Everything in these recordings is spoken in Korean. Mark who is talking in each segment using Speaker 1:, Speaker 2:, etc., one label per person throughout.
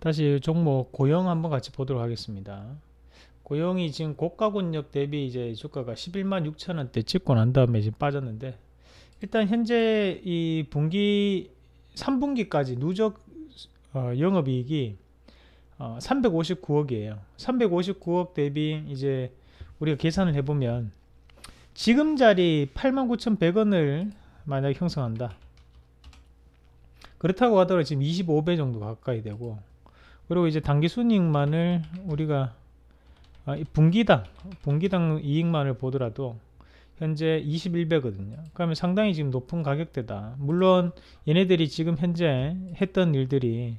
Speaker 1: 다시 종목 고영 한번 같이 보도록 하겠습니다. 고영이 지금 고가군역 대비 이제 주가가 11만 6천원대 찍고 난 다음에 지금 빠졌는데 일단 현재 이 분기 3분기까지 누적 어, 영업이익이 어, 359억이에요. 359억 대비 이제 우리가 계산을 해보면 지금 자리 89,100원을 만약 형성한다. 그렇다고 하더라도 지금 25배 정도 가까이 되고 그리고 이제 단기 순이익만을 우리가 아, 분기당 분기당 이익만을 보더라도 현재 21배거든요. 그러면 상당히 지금 높은 가격대다. 물론 얘네들이 지금 현재 했던 일들이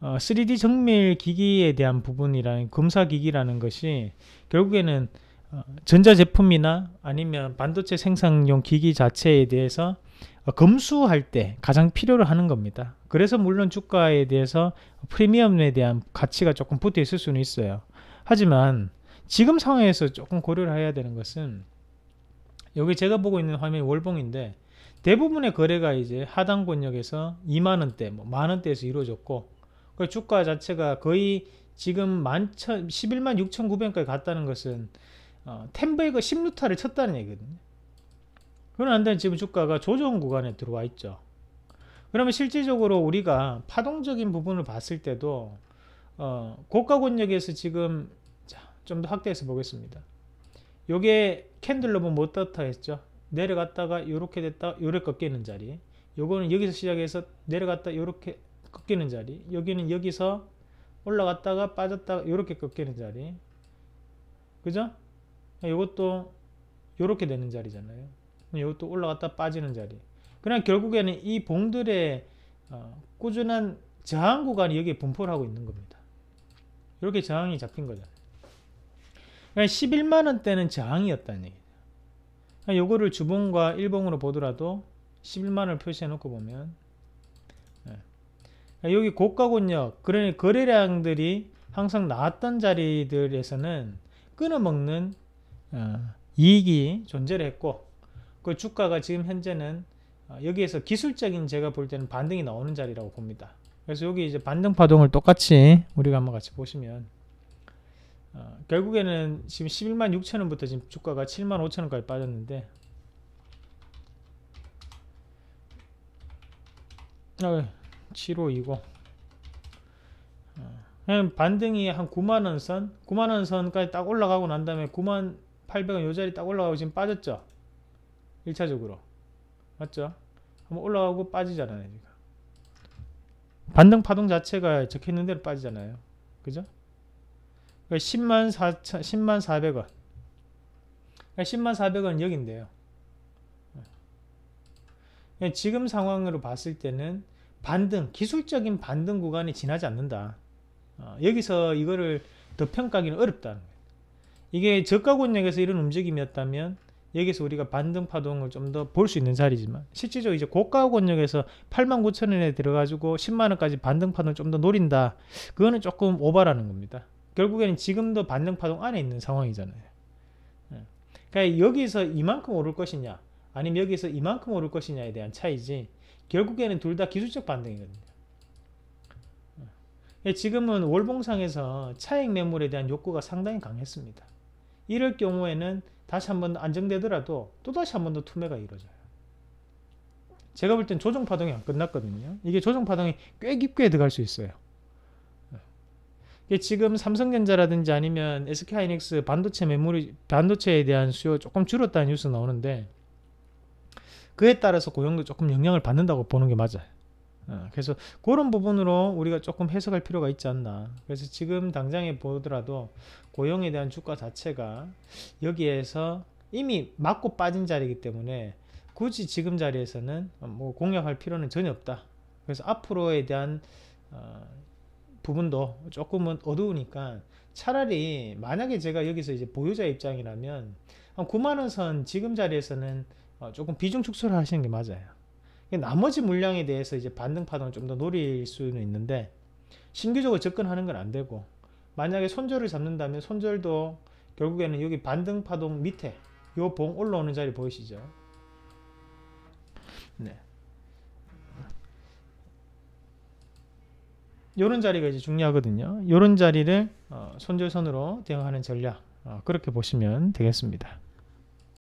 Speaker 1: 어, 3D 정밀 기기에 대한 부분이라는 검사 기기라는 것이 결국에는 어, 전자제품이나 아니면 반도체 생산용 기기 자체에 대해서 검수할 때 가장 필요로 하는 겁니다. 그래서 물론 주가에 대해서 프리미엄에 대한 가치가 조금 붙어 있을 수는 있어요. 하지만 지금 상황에서 조금 고려를 해야 되는 것은 여기 제가 보고 있는 화면이 월봉인데 대부분의 거래가 이제 하단 권역에서 2만원대, 뭐 만원대에서 이루어졌고 그 주가 자체가 거의 지금 11만 6,900원까지 갔다는 것은 어, 텐베이거 1루타를 그 쳤다는 얘기거든요. 그런데 지금 주가가 조정 구간에 들어와 있죠. 그러면 실질적으로 우리가 파동적인 부분을 봤을 때도 어, 고가 권역에서 지금 좀 더 확대해서 보겠습니다. 요게 캔들로 보면 못 뭐 떴다 했죠. 내려갔다가 이렇게 됐다 요래 꺾이는 자리 요거는 여기서 시작해서 내려갔다 이렇게 꺾이는 자리 여기는 여기서 올라갔다가 빠졌다가 이렇게 꺾이는 자리 그죠? 이것도 이렇게 되는 자리잖아요 이것도 올라갔다 빠지는 자리. 그러 결국에는 이 봉들의 어, 꾸준한 저항 구간이 여기에 분포를 하고 있는 겁니다. 이렇게 저항이 잡힌 거잖아요. 11만원대는 그러니까 저항이었다는 얘기죠. 그러거를 그러니까 주봉과 일봉으로 보더라도 11만원을 표시해 놓고 보면 네. 여기 고가권역, 그러니 거래량들이 항상 나왔던 자리들에서는 끊어먹는 어, 이익이 존재를 했고 그 주가가 지금 현재는 어, 여기에서 기술적인 제가 볼 때는 반등이 나오는 자리라고 봅니다. 그래서 여기 이제 반등 파동을 똑같이 우리가 한번 같이 보시면 어, 결국에는 지금 11만 6천원부터 지금 주가가 7만 5천원까지 빠졌는데 아, 어, 752고 어, 반등이 한 9만원 선 9만원 선까지 딱 올라가고 난 다음에 9만 800원 요 자리 딱 올라가고 지금 빠졌죠 1차적으로 맞죠? 한번 올라가고 빠지잖아요 지금. 반등 파동 자체가 적혀있는 대로 빠지잖아요 그죠? 10만 10만 400원 10만 400원 여기데요 지금 상황으로 봤을 때는 반등, 기술적인 반등 구간이 지나지 않는다. 어, 여기서 이거를 더 평가하기는 어렵다 이게 저가 권역에서 이런 움직임이었다면 여기서 우리가 반등 파동을 좀 더 볼 수 있는 자리지만 실질적으로 이제 고가 권역에서 8만 9천 원에 들어가지고 10만 원까지 반등 파동을 좀 더 노린다. 그거는 조금 오바라는 겁니다. 결국에는 지금도 반등 파동 안에 있는 상황이잖아요. 예. 그러니까 여기서 이만큼 오를 것이냐 아니면 여기서 이만큼 오를 것이냐에 대한 차이지 결국에는 둘 다 기술적 반등이거든요. 예. 그러니까 지금은 월봉상에서 차익 매물에 대한 욕구가 상당히 강했습니다. 이럴 경우에는 다시 한 번 안정되더라도 또다시 한 번 더 투매가 이루어져요. 제가 볼 땐 조정 파동이 안 끝났거든요. 이게 조정 파동이 꽤 깊게 들어갈 수 있어요. 지금 삼성전자라든지 아니면 SK하이닉스 반도체 메모리 반도체에 대한 수요 조금 줄었다는 뉴스 나오는데 그에 따라서 고용도 조금 영향을 받는다고 보는 게 맞아요. 어, 그래서 그런 부분으로 우리가 조금 해석할 필요가 있지 않나 그래서 지금 당장에 보더라도 고용에 대한 주가 자체가 여기에서 이미 맞고 빠진 자리이기 때문에 굳이 지금 자리에서는 뭐 공략할 필요는 전혀 없다 그래서 앞으로에 대한 어, 부분도 조금은 어두우니까 차라리 만약에 제가 여기서 이제 보유자 입장이라면 9만원 선 지금 자리에서는 어, 조금 비중 축소를 하시는 게 맞아요 나머지 물량에 대해서 이제 반등 파동을 좀 더 노릴 수는 있는데 신규적으로 접근하는 건 안 되고 만약에 손절을 잡는다면 손절도 결국에는 여기 반등 파동 밑에 요 봉 올라오는 자리 보이시죠? 네. 요런 자리가 이제 중요하거든요. 요런 자리를 어, 손절선으로 대응하는 전략 어, 그렇게 보시면 되겠습니다.